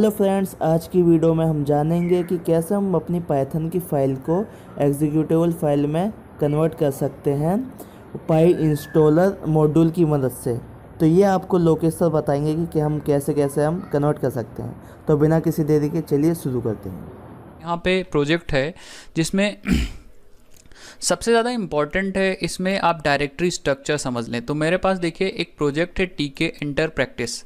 hello friends आज की video में हम जानेंगे कि कैसे हम अपनी पाइथन की फ़ाइल को एग्जीक्यूटिवल फाइल में कन्वर्ट कर सकते हैं पाई इंस्टॉलर मॉड्यूल की मदद से तो ये आपको लोकेशन बताएंगे कि, कि हम कैसे कैसे हम कन्वर्ट कर सकते हैं तो बिना किसी देरी के चलिए शुरू करते हैं यहाँ पे प्रोजेक्ट है जिसमें सबसे ज़्यादा इंपॉर्टेंट है इसमें आप डायरेक्टरी स्ट्रक्चर समझ लें तो मेरे पास देखिए एक प्रोजेक्ट है टी के इंटर प्रैक्टिस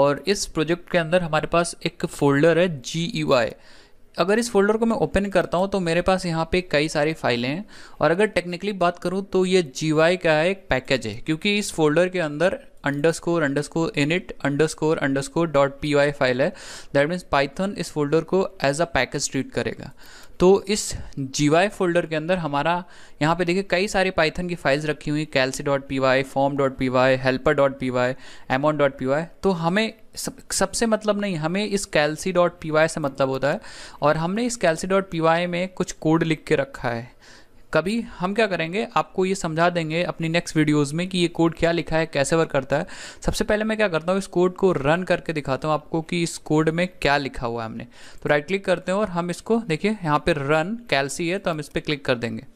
और इस प्रोजेक्ट के अंदर हमारे पास एक फोल्डर है जी ई वाई अगर इस फोल्डर को मैं ओपन करता हूँ तो मेरे पास यहाँ पे कई सारी फाइलें हैं और अगर टेक्निकली बात करूँ तो ये जी वाई का एक पैकेज है क्योंकि इस फोल्डर के अंदर underscore underscore init underscore underscore dot P Y file है दैट मीन्स पाइथन इस फोल्डर को एज अ पैकेज ट्रीट करेगा तो इस जी फोल्डर के अंदर हमारा यहाँ पे देखिए कई सारे पाइथन की फाइल्स रखी हुई calc dot P Y form dot P Y helper dot P Y एमोन डॉट पी वाई तो हमें सब सबसे मतलब नहीं हमें इस कैलसी डॉट पी वाई से मतलब होता है और हमने इस कैलसी डॉट पी वाई में कुछ कोड लिख के रखा है कभी हम क्या करेंगे आपको ये समझा देंगे अपनी नेक्स्ट वीडियोस में कि ये कोड क्या लिखा है कैसे वर्क करता है सबसे पहले मैं क्या करता हूँ इस कोड को रन करके दिखाता हूँ आपको कि इस कोड में क्या लिखा हुआ है हमने तो राइट क्लिक करते हैं और हम इसको देखिए यहाँ पर रन कैलसी है तो हम इस पर क्लिक कर देंगे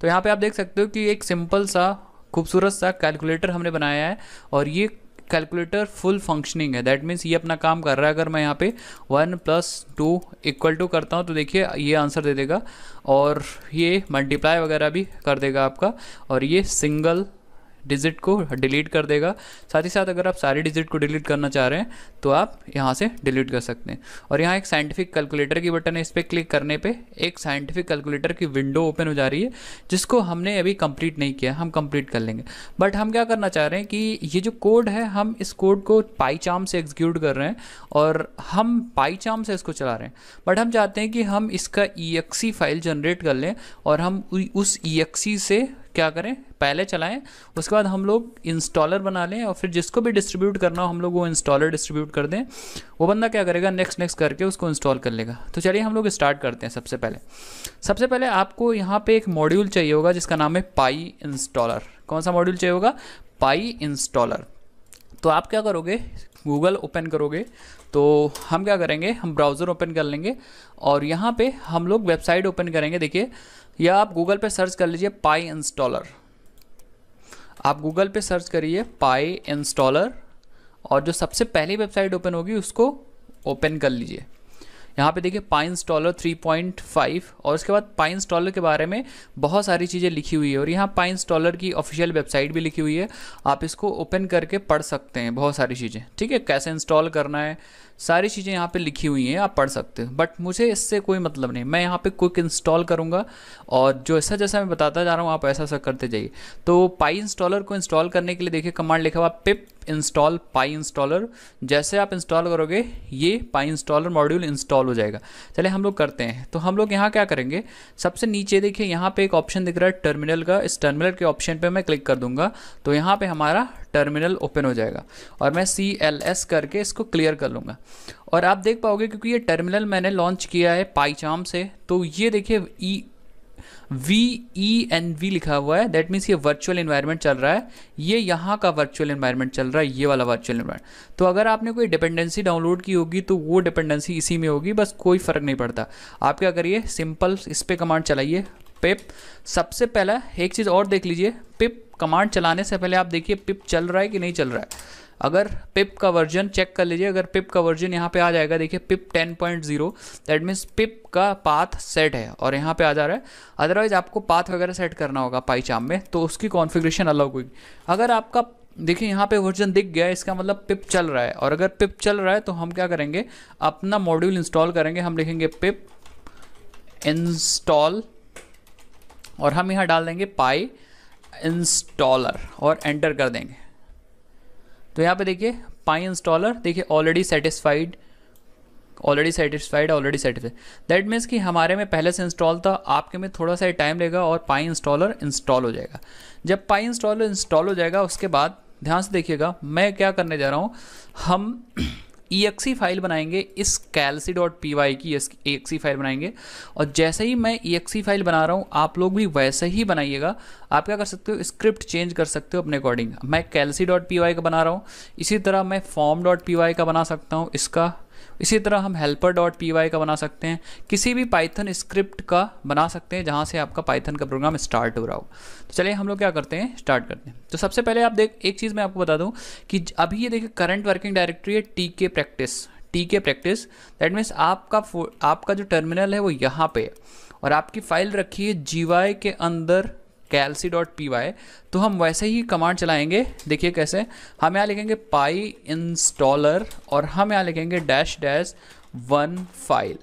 तो यहाँ पर आप देख सकते हो कि एक सिंपल सा खूबसूरत सा कैलकुलेटर हमने बनाया है और ये कैलकुलेटर फुल फंक्शनिंग है दैट मीन्स ये अपना काम कर रहा है अगर मैं यहाँ पे one plus two equal to करता हूँ तो देखिए ये आंसर दे देगा और ये मल्टीप्लाई वगैरह भी कर देगा आपका और ये सिंगल डिजिट को डिलीट कर देगा साथ ही साथ अगर आप सारे डिजिट को डिलीट करना चाह रहे हैं तो आप यहाँ से डिलीट कर सकते हैं और यहाँ एक साइंटिफिक कैलकुलेटर की बटन है इस पर क्लिक करने पे एक साइंटिफिक कैलकुलेटर की विंडो ओपन हो जा रही है जिसको हमने अभी कंप्लीट नहीं किया हम कंप्लीट कर लेंगे बट हम क्या करना चाह रहे हैं कि ये जो कोड है हम इस कोड को पाईचाम से एग्जीक्यूट कर रहे हैं और हम पाईचाम से इसको चला रहे हैं बट हम चाहते हैं कि हम इसका ई फाइल जनरेट कर लें और हम उस ई से क्या करें पहले चलाएं उसके बाद हम लोग इंस्टॉलर बना लें और फिर जिसको भी डिस्ट्रीब्यूट करना हो हम लोग वो इंस्टॉलर डिस्ट्रीब्यूट कर दें वो बंदा क्या करेगा नेक्स्ट नेक्स्ट करके उसको इंस्टॉल कर लेगा तो चलिए हम लोग स्टार्ट करते हैं सबसे पहले सबसे पहले आपको यहाँ पर एक मॉड्यूल चाहिए होगा जिसका नाम है पाई इंस्टॉलर कौन सा मॉड्यूल चाहिए होगा पाई इंस्टॉलर तो आप क्या करोगे गूगल ओपन करोगे तो हम क्या करेंगे हम ब्राउज़र ओपन कर लेंगे और यहाँ पे हम लोग वेबसाइट ओपन करेंगे देखिए या आप गूगल पे सर्च कर लीजिए पाई इंस्टॉलर आप गूगल पे सर्च करिए पाई इंस्टॉलर और जो सबसे पहली वेबसाइट ओपन होगी उसको ओपन कर लीजिए यहाँ पे देखिए पाइन स्टॉलर 3.5 और उसके बाद पाइन स्टॉलर के बारे में बहुत सारी चीज़ें लिखी हुई है और यहाँ पाइन स्टॉलर की ऑफिशियल वेबसाइट भी लिखी हुई है आप इसको ओपन करके पढ़ सकते हैं बहुत सारी चीज़ें ठीक है कैसे इंस्टॉल करना है सारी चीज़ें यहाँ पे लिखी हुई हैं आप पढ़ सकते हो बट मुझे इससे कोई मतलब नहीं मैं यहाँ पे क्विक इंस्टॉल करूँगा और जो ऐसा जैसा मैं बताता जा रहा हूँ आप ऐसा ऐसा करते जाइए तो पाई इंस्टॉलर को इंस्टॉल करने के लिए देखिए कमांड लिखा हुआ पिप इंस्टॉल पाई इंस्टॉलर जैसे आप इंस्टॉल करोगे ये PyInstaller module install solve हो जाएगा चले हम लोग करते हैं तो हम लोग यहाँ क्या करेंगे सबसे नीचे देखिए यहाँ पे एक ऑप्शन दिख रहा है टर्मिनल का इस टर्मिनल के ऑप्शन पे मैं क्लिक कर दूंगा तो यहाँ पे हमारा टर्मिनल ओपन हो जाएगा और मैं सी एल एस करके इसको क्लियर कर लूँगा और आप देख पाओगे क्योंकि ये टर्मिनल मैंने लॉन्च किया है पाईचाम से तो ये देखिए E e V E N V लिखा हुआ है दैट मीन्स ये वर्चुअल इन्वायरमेंट चल रहा है ये यहाँ का वर्चुअल इन्वायरमेंट चल रहा है ये वाला वर्चुअल इन्वायरमेंट तो अगर आपने कोई डिपेंडेंसी डाउनलोड की होगी तो वो डिपेंडेंसी इसी में होगी बस कोई फ़र्क नहीं पड़ता आप क्या करिए सिंपल इस पर कमांड चलाइए पिप सबसे पहला एक चीज़ और देख लीजिए पिप कमांड चलाने से पहले आप देखिए पिप चल रहा है कि नहीं चल रहा है अगर पिप का वर्जन चेक कर लीजिए अगर पिप का वर्जन यहाँ पे आ जाएगा देखिए pip 10.0 point zero that means pip का पाथ सेट है और यहाँ पे आ जा रहा है अदरवाइज आपको पाथ वगैरह सेट करना होगा पाईचाम में तो उसकी कॉन्फ़िगरेशन अलग होगी अगर आपका देखिए यहाँ पे वर्जन दिख गया इसका मतलब पिप चल रहा है और अगर पिप चल रहा है तो हम क्या करेंगे अपना मॉड्यूल इंस्टॉल करेंगे हम लिखेंगे पिप इंस्टॉल और हम यहाँ डाल देंगे पाई इंस्टॉलर और एंटर कर देंगे तो यहाँ पे देखिए पाई इंस्टॉलर देखिए already satisfied already satisfied already satisfied that means कि हमारे में पहले से इंस्टॉल था आपके में थोड़ा सा टाइम लेगा और पाई इंस्टॉलर इंस्टॉल हो जाएगा जब पाई इंस्टॉलर इंस्टॉल हो जाएगा उसके बाद ध्यान से देखिएगा मैं क्या करने जा रहा हूँ हम ई फाइल बनाएंगे इस कैलसी डॉट पी वाई की ई फाइल बनाएंगे और जैसे ही मैं ई फाइल बना रहा हूँ आप लोग भी वैसे ही बनाइएगा आप क्या कर सकते हो स्क्रिप्ट चेंज कर सकते हो अपने अकॉर्डिंग मैं कैलसी डॉट पी वाई का बना रहा हूँ इसी तरह मैं फॉर्म डॉट पी वाई का बना सकता हूँ इसका इसी तरह हम हेल्पर डॉट पी वाई का बना सकते हैं किसी भी पाइथन स्क्रिप्ट का बना सकते हैं जहाँ से आपका पाइथन का प्रोग्राम स्टार्ट हो रहा हो तो चलिए हम लोग क्या करते हैं स्टार्ट करते हैं तो सबसे पहले आप देख एक चीज़ मैं आपको बता दूँ कि अभी ये देखिए करंट वर्किंग डायरेक्टरी है T K practice T K practice that means आपका आपका जो टर्मिनल है वो यहाँ पे और आपकी फाइल रखी है जी के अंदर कैलसी डॉट पी वाई तो हम वैसे ही कमांड चलाएंगे देखिए कैसे हम यहाँ लिखेंगे पाई इंस्टॉलर और हम यहाँ लिखेंगे dash dash one file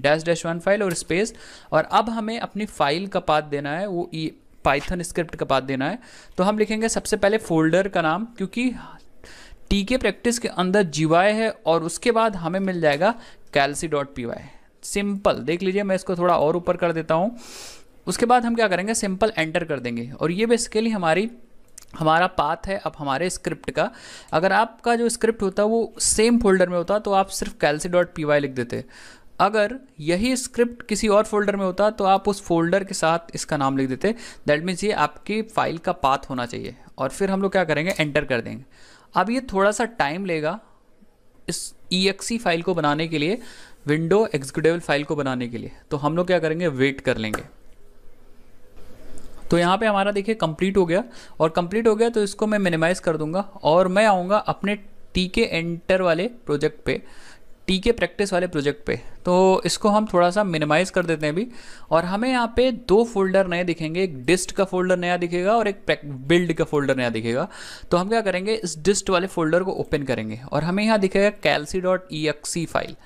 dash dash one file और स्पेस और अब हमें अपनी फाइल का पाथ देना है वो ई पाइथन स्क्रिप्ट का पाथ देना है तो हम लिखेंगे सबसे पहले फोल्डर का नाम क्योंकि टीके प्रैक्टिस के अंदर जीवाए है और उसके बाद हमें मिल जाएगा calc dot P Y simple देख लीजिए मैं इसको थोड़ा और ऊपर कर देता हूँ उसके बाद हम क्या करेंगे सिंपल एंटर कर देंगे और ये बेसिकली हमारी हमारा पाथ है अब हमारे स्क्रिप्ट का अगर आपका जो स्क्रिप्ट होता वो सेम फोल्डर में होता तो आप सिर्फ कैलसी डॉट पी वाई लिख देते अगर यही स्क्रिप्ट किसी और फोल्डर में होता तो आप उस फोल्डर के साथ इसका नाम लिख देते दैट मीन्स ये आपकी फाइल का पाथ होना चाहिए और फिर हम लोग क्या करेंगे एंटर कर देंगे अब ये थोड़ा सा टाइम लेगा इस ई फाइल को बनाने के लिए विंडो एग्जीक्यूटेबल फाइल को बनाने के लिए तो हम लोग क्या करेंगे वेट कर लेंगे तो यहाँ पे हमारा देखिए कंप्लीट हो गया और कंप्लीट हो गया तो इसको मैं मिनिमाइज़ कर दूंगा और मैं आऊँगा अपने टी के एंटर वाले प्रोजेक्ट पे टी के प्रैक्टिस वाले प्रोजेक्ट पे तो इसको हम थोड़ा सा मिनिमाइज़ कर देते हैं अभी और हमें यहाँ पे दो फोल्डर नए दिखेंगे एक डिस्ट का फोल्डर नया दिखेगा और एक बिल्ड का फोल्डर नया दिखेगा तो हम क्या करेंगे इस डिस्ट वाले फोल्डर को ओपन करेंगे और हमें यहाँ दिखेगा calc dot E X E file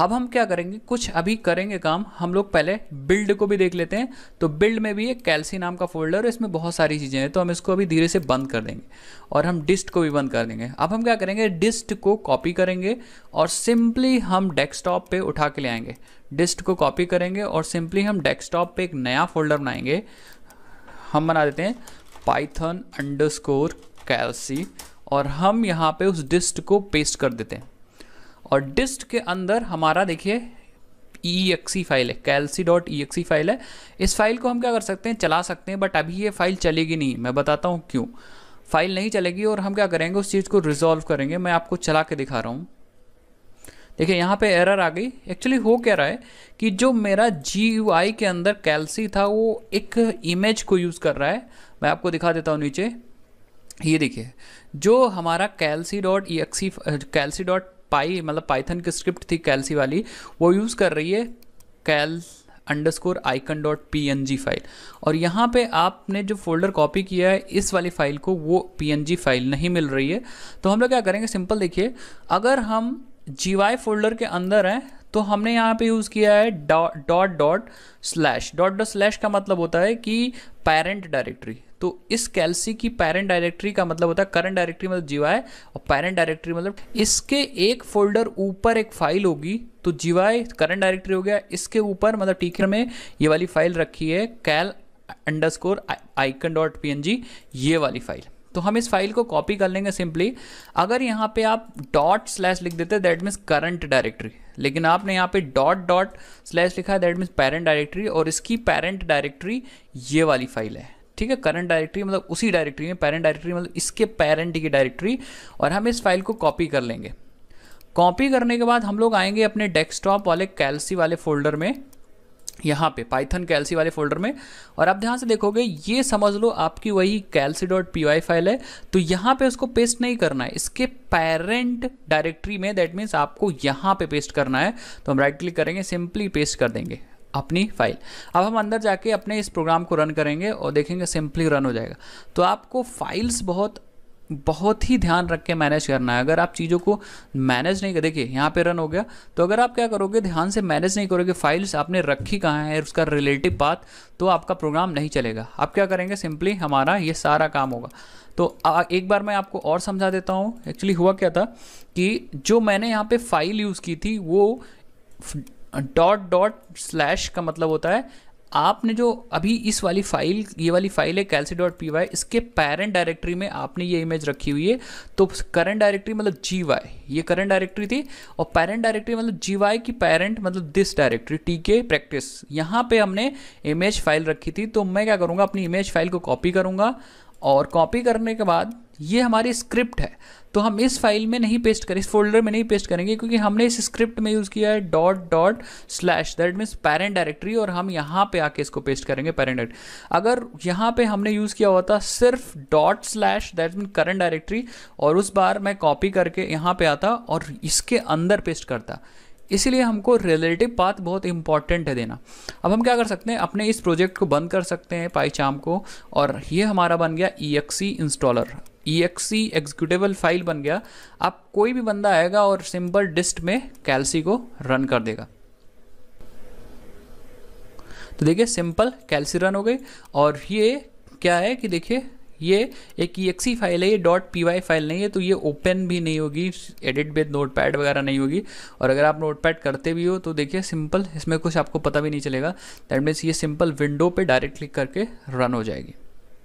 अब हम क्या करेंगे कुछ अभी करेंगे काम हम लोग पहले बिल्ड को भी देख लेते हैं तो बिल्ड में भी एक कैल्सी नाम का फोल्डर है इसमें बहुत सारी चीज़ें हैं तो हम इसको अभी धीरे से बंद कर देंगे और हम डिस्ट को भी बंद कर देंगे अब हम क्या करेंगे डिस्ट को कॉपी करेंगे और सिंपली हम डेस्कटॉप पे उठा के ले आएंगे डिस्ट को कॉपी करेंगे और सिंपली हम डेस्कटॉप पे एक नया फोल्डर बनाएंगे हम बना देते हैं पाइथन अंडरस्कोर कैल्सी और हम यहाँ पर उस डिस्ट को पेस्ट कर देते हैं और डिस्ट के अंदर हमारा देखिए ई एक्सी फाइल है calc dot E X E file है इस फाइल को हम क्या कर सकते हैं चला सकते हैं बट अभी ये फाइल चलेगी नहीं मैं बताता हूँ क्यों फाइल नहीं चलेगी और हम क्या करेंगे उस चीज़ को रिजॉल्व करेंगे मैं आपको चला के दिखा रहा हूँ देखिए यहाँ पे एरर आ गई एक्चुअली हो क्या रहा है कि जो मेरा जी के अंदर कैलसी था वो एक इमेज को यूज़ कर रहा है मैं आपको दिखा देता हूँ नीचे ये देखिए जो हमारा calc dot E X E calc dot py मतलब पाइथन की स्क्रिप्ट थी कैलसी वाली वो यूज़ कर रही है cal underscore icon dot P N G file और यहाँ पे आपने जो फोल्डर कॉपी किया है इस वाली फ़ाइल को वो पी एन जी फाइल नहीं मिल रही है तो हम लोग क्या करेंगे सिंपल देखिए अगर हम जी वाई फोल्डर के अंदर हैं तो हमने यहाँ पे यूज़ किया है dot dot slash dot dot slash का मतलब होता है कि पेरेंट डायरेक्टरी तो इस कैलसी की पेरेंट डायरेक्टरी का मतलब होता है करंट डायरेक्टरी मतलब जीवाय और पेरेंट डायरेक्टरी मतलब इसके एक फोल्डर ऊपर एक फाइल होगी तो जीवाय करंट डायरेक्टरी हो गया इसके ऊपर मतलब टीकर में ये वाली फाइल रखी है cal underscore icon dot P ये वाली फाइल तो हम इस फाइल को कॉपी कर लेंगे सिंपली अगर यहाँ पे आप डॉट स्लैश लिख देते दैट मीन्स करंट डायरेक्टरी लेकिन आपने यहाँ पे डॉट डॉट स्लैश लिखा है दैट मीन्स पेरेंट डायरेक्टरी और इसकी पेरेंट डायरेक्टरी ये वाली फाइल है ठीक है करंट डायरेक्टरी मतलब उसी डायरेक्टरी में पेरेंट डायरेक्टरी मतलब इसके पेरेंट की डायरेक्टरी और हम इस फाइल को कॉपी कर लेंगे कॉपी करने के बाद हम लोग आएंगे अपने डेस्कटॉप वाले कैलसी वाले फोल्डर में यहाँ पे पाइथन कैलसी वाले फोल्डर में और आप ध्यान से देखोगे ये समझ लो आपकी वही कैलसी डॉट पी फाइल है तो यहाँ पे उसको पेस्ट नहीं करना है इसके पेरेंट डायरेक्टरी में दैट मीन्स आपको यहाँ पे पेस्ट करना है तो हम राइट क्लिक करेंगे सिंपली पेस्ट कर देंगे अपनी फाइल अब हम अंदर जाके अपने इस प्रोग्राम को रन करेंगे और देखेंगे सिंपली रन हो जाएगा तो आपको फाइल्स बहुत बहुत ही ध्यान रख के मैनेज करना है अगर आप चीज़ों को मैनेज नहीं कर देखिए यहाँ पे रन हो गया तो अगर आप क्या करोगे ध्यान से मैनेज नहीं करोगे फाइल्स आपने रखी कहाँ है उसका रिलेटिव बात तो आपका प्रोग्राम नहीं चलेगा आप क्या करेंगे सिंपली हमारा ये सारा काम होगा तो आ, एक बार मैं आपको और समझा देता हूँ एक्चुअली हुआ क्या था कि जो मैंने यहाँ पर फाइल यूज़ की थी वो डॉट डॉट स्लैश का मतलब होता है आपने जो अभी इस वाली फाइल ये वाली फाइल है कैलसी डॉट पी वाई इसके पेरेंट डायरेक्टरी में आपने ये इमेज रखी हुई है तो करंट डायरेक्टरी मतलब जी वाई ये करंट डायरेक्टरी थी और पेरेंट डायरेक्टरी मतलब जी वाई की पेरेंट मतलब this directory T K practice यहाँ पे हमने इमेज फाइल रखी थी तो मैं क्या करूँगा अपनी इमेज फाइल को कॉपी करूँगा और कॉपी करने के बाद ये हमारी स्क्रिप्ट है तो हम इस फाइल में नहीं पेस्ट करें इस फोल्डर में नहीं पेस्ट करेंगे क्योंकि हमने इस स्क्रिप्ट में यूज़ किया है dot dot slash that means parent directory और हम यहाँ पे आके इसको पेस्ट करेंगे पेरेंट डायरेक्टरी अगर यहाँ पे हमने यूज़ किया होता सिर्फ dot slash that mean current directory और उस बार मैं कॉपी करके यहाँ पर आता और इसके अंदर पेस्ट करता इसलिए हमको रिलेटिव पाथ बहुत इंपॉर्टेंट है देना अब हम क्या कर सकते हैं अपने इस प्रोजेक्ट को बंद कर सकते हैं पाईचाम को और ये हमारा बन गया ई इंस्टॉलर ई एग्जीक्यूटेबल फाइल बन गया अब कोई भी बंदा आएगा और सिंपल डिस्ट में कैलसी को रन कर देगा तो देखिए सिंपल कैलसी रन हो गई और ये क्या है कि देखिए ये एक ई फाइल है ये डॉट पी फाइल नहीं है तो ये ओपन भी नहीं होगी एडिट विद नोट वगैरह नहीं होगी और अगर आप नोट करते भी हो तो देखिए सिंपल इसमें कुछ आपको पता भी नहीं चलेगा दैट मीन्स ये सिंपल विंडो पे डायरेक्ट क्लिक करके रन हो जाएगी